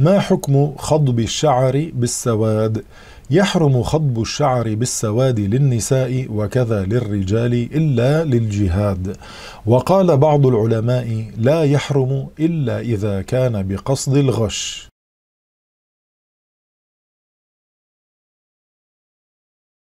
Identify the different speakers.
Speaker 1: ما حكم خضب الشعر بالسواد يحرم خضب الشعر بالسواد للنساء وكذا للرجال إلا للجهاد وقال بعض العلماء لا يحرم إلا إذا كان بقصد الغش